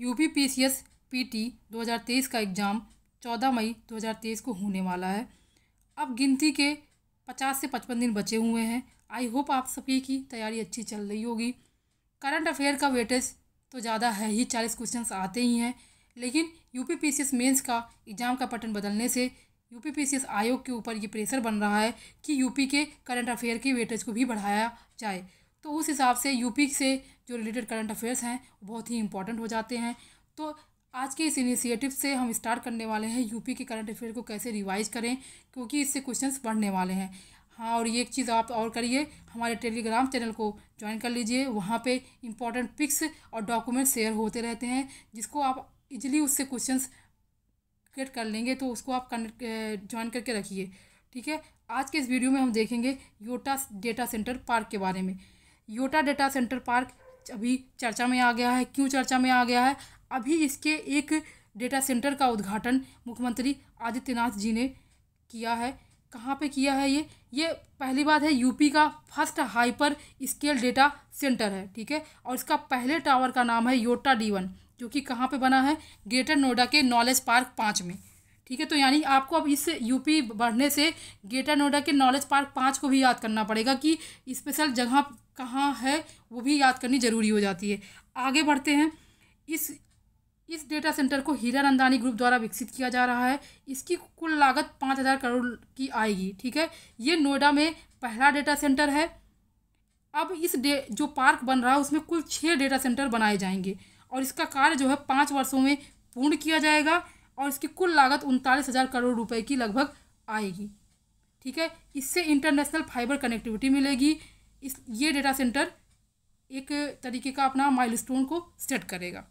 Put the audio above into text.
T दो PT 2023 का exam 14 मई 2023 को होने वाला है अब गिनती के 50 से 55 दिन बचे हुए हैं आई होप आप सभी की तैयारी अच्छी चल रही होगी करंट अफेयर का वेटेज तो ज़्यादा है ही चालीस क्वेश्चन आते ही हैं लेकिन यू पी मेंस का एग्ज़ाम का पैटर्न बदलने से यू पी आयोग के ऊपर ये प्रेशर बन रहा है कि यूपी के करंट अफेयर के वेटेज को भी बढ़ाया जाए तो उस हिसाब से यूपी से जो रिलेटेड करंट अफेयर्स हैं बहुत ही इंपॉर्टेंट हो जाते हैं तो आज के इस इनिशिएटिव से हम स्टार्ट करने वाले हैं यूपी के करंट अफेयर को कैसे रिवाइज करें क्योंकि इससे क्वेश्चंस बढ़ने वाले हैं हाँ और ये एक चीज़ आप और करिए हमारे टेलीग्राम चैनल को ज्वाइन कर लीजिए वहाँ पे इंपॉर्टेंट पिक्स और डॉक्यूमेंट शेयर होते रहते हैं जिसको आप इजीली उससे क्वेश्चंस क्रिएट कर लेंगे तो उसको आप ज्वाइन करके रखिए ठीक है आज के इस वीडियो में हम देखेंगे योटा डेटा सेंटर पार्क के बारे में योटा डेटा सेंटर पार्क अभी चर्चा में आ गया है क्यों चर्चा में आ गया है अभी इसके एक डेटा सेंटर का उद्घाटन मुख्यमंत्री आदित्यनाथ जी ने किया है कहाँ पे किया है ये ये पहली बात है यूपी का first hyper scale data centre है ठीक है और इसका पहले टावर का नाम है योटा डी वन जो कि कहाँ पे बना है ग्रेटर नोएडा के नॉलेज पार्क पाँच में ठीक है तो यानी आपको अब इस यूपी बढ़ने से ग्रेटर नोएडा के नॉलेज पार्क पाँच को भी याद करना पड़ेगा कि स्पेशल जगह कहाँ है वो भी याद करनी ज़रूरी हो जाती है आगे बढ़ते हैं इस इस डेटा सेंटर को हीरा नंदानी ग्रुप द्वारा विकसित किया जा रहा है इसकी कुल लागत पाँच हज़ार करोड़ की आएगी ठीक है ये नोएडा में पहला डेटा सेंटर है अब इस डे जो पार्क बन रहा है उसमें कुल छः डेटा सेंटर बनाए जाएंगे और इसका कार्य जो है पाँच वर्षों में पूर्ण किया जाएगा और इसकी कुल लागत उनतालीस हज़ार करोड़ रुपए की लगभग आएगी ठीक है इससे इंटरनेशनल फाइबर कनेक्टिविटी मिलेगी इस ये डेटा सेंटर एक तरीके का अपना माइलस्टोन को सेट करेगा